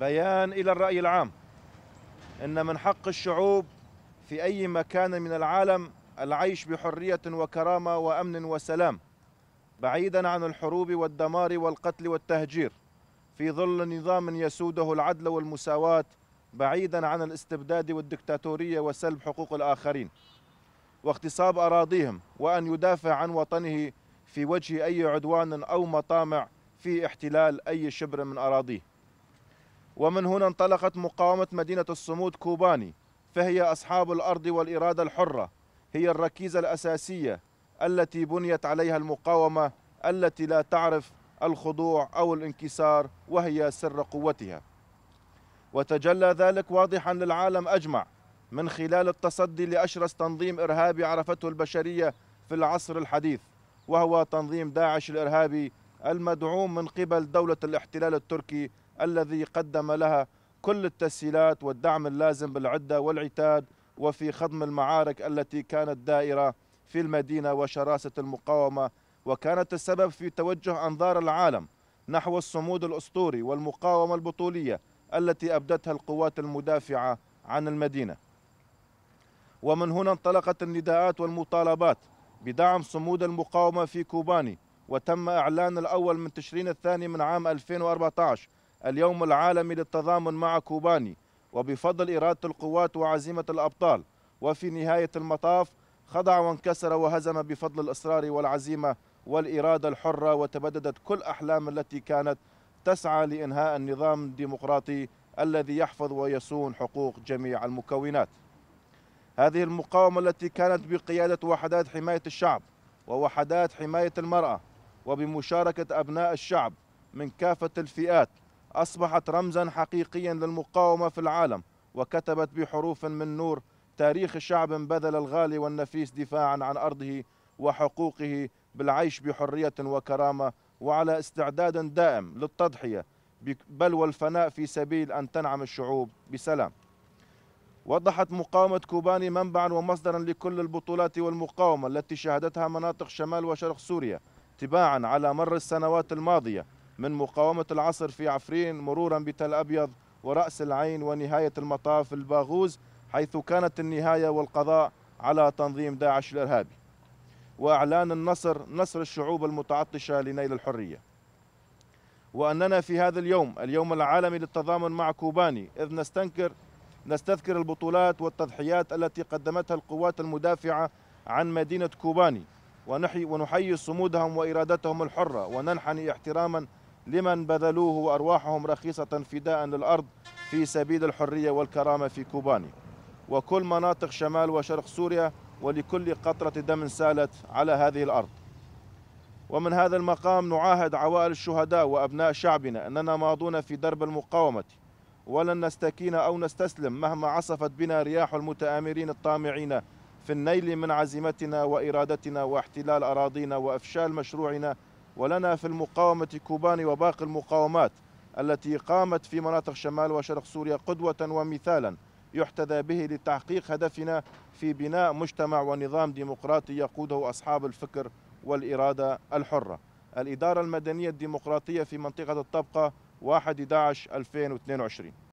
بيان إلى الرأي العام إن من حق الشعوب في أي مكان من العالم العيش بحرية وكرامة وأمن وسلام بعيدا عن الحروب والدمار والقتل والتهجير في ظل نظام يسوده العدل والمساواة بعيدا عن الاستبداد والدكتاتورية وسلب حقوق الآخرين واغتصاب أراضيهم وأن يدافع عن وطنه في وجه أي عدوان أو مطامع في احتلال أي شبر من أراضيه ومن هنا انطلقت مقاومة مدينة الصمود كوباني فهي أصحاب الأرض والإرادة الحرة هي الركيزة الأساسية التي بنيت عليها المقاومة التي لا تعرف الخضوع أو الانكسار وهي سر قوتها وتجلى ذلك واضحا للعالم أجمع من خلال التصدي لأشرس تنظيم إرهابي عرفته البشرية في العصر الحديث وهو تنظيم داعش الإرهابي المدعوم من قبل دولة الاحتلال التركي الذي قدم لها كل التسهيلات والدعم اللازم بالعدة والعتاد وفي خضم المعارك التي كانت دائرة في المدينة وشراسة المقاومة وكانت السبب في توجه أنظار العالم نحو الصمود الأسطوري والمقاومة البطولية التي أبدتها القوات المدافعة عن المدينة ومن هنا انطلقت النداءات والمطالبات بدعم صمود المقاومة في كوباني وتم إعلان الأول من تشرين الثاني من عام 2014 اليوم العالمي للتضامن مع كوباني وبفضل إرادة القوات وعزيمة الأبطال وفي نهاية المطاف خضع وانكسر وهزم بفضل الإصرار والعزيمة والإرادة الحرة وتبددت كل أحلام التي كانت تسعى لإنهاء النظام الديمقراطي الذي يحفظ ويصون حقوق جميع المكونات هذه المقاومة التي كانت بقيادة وحدات حماية الشعب ووحدات حماية المرأة وبمشاركة أبناء الشعب من كافة الفئات أصبحت رمزا حقيقيا للمقاومة في العالم وكتبت بحروف من نور تاريخ شعب بذل الغالي والنفيس دفاعا عن أرضه وحقوقه بالعيش بحرية وكرامة وعلى استعداد دائم للتضحية بل والفناء في سبيل أن تنعم الشعوب بسلام وضحت مقاومة كوباني منبعا ومصدرا لكل البطولات والمقاومة التي شهدتها مناطق شمال وشرق سوريا تباعا على مر السنوات الماضية من مقاومة العصر في عفرين مرورا بتل أبيض ورأس العين ونهاية المطاف الباغوز حيث كانت النهاية والقضاء على تنظيم داعش الإرهابي وإعلان النصر نصر الشعوب المتعطشة لنيل الحرية وأننا في هذا اليوم اليوم العالمي للتضامن مع كوباني إذ نستنكر نستذكر البطولات والتضحيات التي قدمتها القوات المدافعة عن مدينة كوباني ونحيي صمودهم وإرادتهم الحرة وننحني احتراما لمن بذلوه وأرواحهم رخيصة فداء للأرض في سبيل الحرية والكرامة في كوباني وكل مناطق شمال وشرق سوريا ولكل قطرة دم سالت على هذه الأرض ومن هذا المقام نعاهد عوائل الشهداء وأبناء شعبنا أننا ماضون في درب المقاومة ولن نستكين أو نستسلم مهما عصفت بنا رياح المتآمرين الطامعين في النيل من عزيمتنا وإرادتنا واحتلال أراضينا وإفشال مشروعنا ولنا في المقاومة كوباني وباقي المقاومات التي قامت في مناطق شمال وشرق سوريا قدوة ومثالا يحتذى به لتحقيق هدفنا في بناء مجتمع ونظام ديمقراطي يقوده أصحاب الفكر والإرادة الحرة الإدارة المدنية الديمقراطية في منطقة الطبقة 1 11 2022